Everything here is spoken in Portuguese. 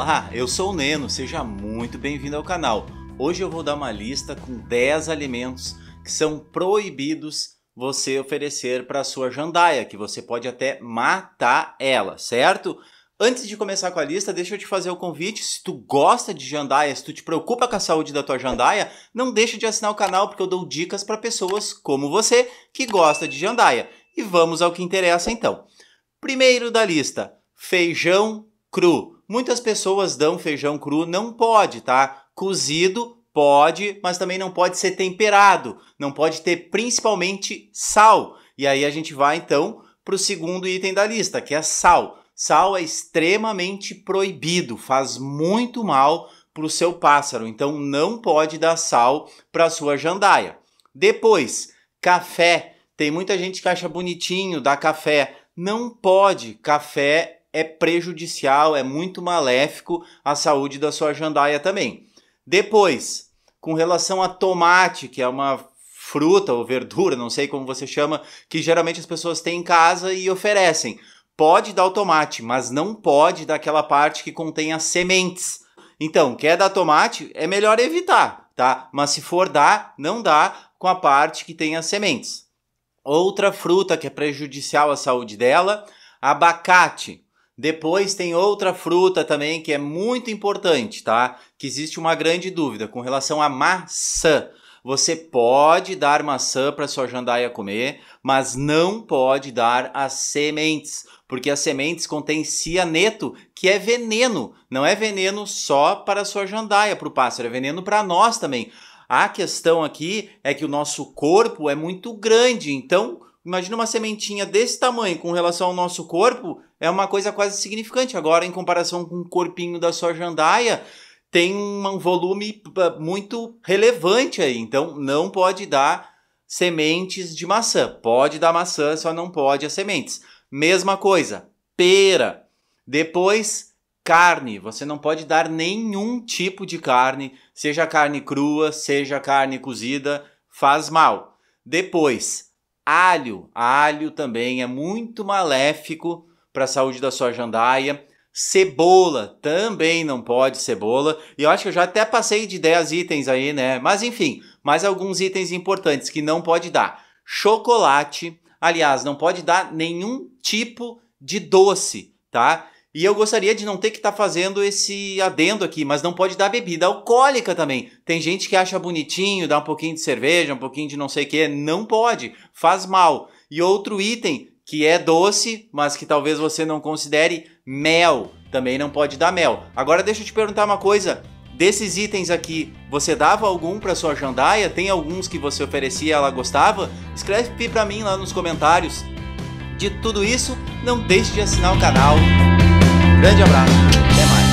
Olá, eu sou o Neno, seja muito bem-vindo ao canal. Hoje eu vou dar uma lista com 10 alimentos que são proibidos você oferecer para sua jandaia, que você pode até matar ela, certo? Antes de começar com a lista, deixa eu te fazer o convite. Se tu gosta de jandaia, se tu te preocupa com a saúde da tua jandaia, não deixa de assinar o canal porque eu dou dicas para pessoas como você que gosta de jandaia. E vamos ao que interessa então. Primeiro da lista, feijão cru. Muitas pessoas dão feijão cru, não pode, tá? Cozido pode, mas também não pode ser temperado, não pode ter principalmente sal. E aí a gente vai então para o segundo item da lista, que é sal. Sal é extremamente proibido, faz muito mal para o seu pássaro, então não pode dar sal para sua jandaia. Depois, café. Tem muita gente que acha bonitinho dar café. Não pode. Café é prejudicial, é muito maléfico à saúde da sua jandaia também. Depois, com relação a tomate, que é uma fruta ou verdura, não sei como você chama, que geralmente as pessoas têm em casa e oferecem. Pode dar o tomate, mas não pode dar aquela parte que contém as sementes. Então, quer dar tomate, é melhor evitar, tá? Mas se for dar, não dá com a parte que tem as sementes. Outra fruta que é prejudicial à saúde dela, abacate. Depois tem outra fruta também que é muito importante, tá? Que existe uma grande dúvida com relação à maçã. Você pode dar maçã para sua jandaia comer, mas não pode dar as sementes, porque as sementes contêm cianeto, que é veneno. Não é veneno só para sua jandaia, para o pássaro, é veneno para nós também. A questão aqui é que o nosso corpo é muito grande, então Imagina uma sementinha desse tamanho com relação ao nosso corpo, é uma coisa quase significante. Agora, em comparação com o corpinho da sua jandaia, tem um volume ah, muito relevante aí. Então, não pode dar sementes de maçã. Pode dar maçã, só não pode as sementes. Mesma coisa, pera. Depois, carne. Você não pode dar nenhum tipo de carne, seja carne crua, seja carne cozida, faz mal. Depois, Alho. Alho também é muito maléfico para a saúde da sua jandaia. Cebola também não pode cebola. E eu acho que eu já até passei de 10 itens aí, né? Mas enfim, mais alguns itens importantes que não pode dar. Chocolate, aliás, não pode dar nenhum tipo de doce, tá? E eu gostaria de não ter que estar tá fazendo esse adendo aqui, mas não pode dar bebida alcoólica também. Tem gente que acha bonitinho, dá um pouquinho de cerveja, um pouquinho de não sei o que. Não pode, faz mal. E outro item que é doce, mas que talvez você não considere mel. Também não pode dar mel. Agora deixa eu te perguntar uma coisa. Desses itens aqui, você dava algum para sua jandaia? Tem alguns que você oferecia e ela gostava? Escreve para mim lá nos comentários. De tudo isso, não deixe de assinar o canal. Grande abraço. Até mais.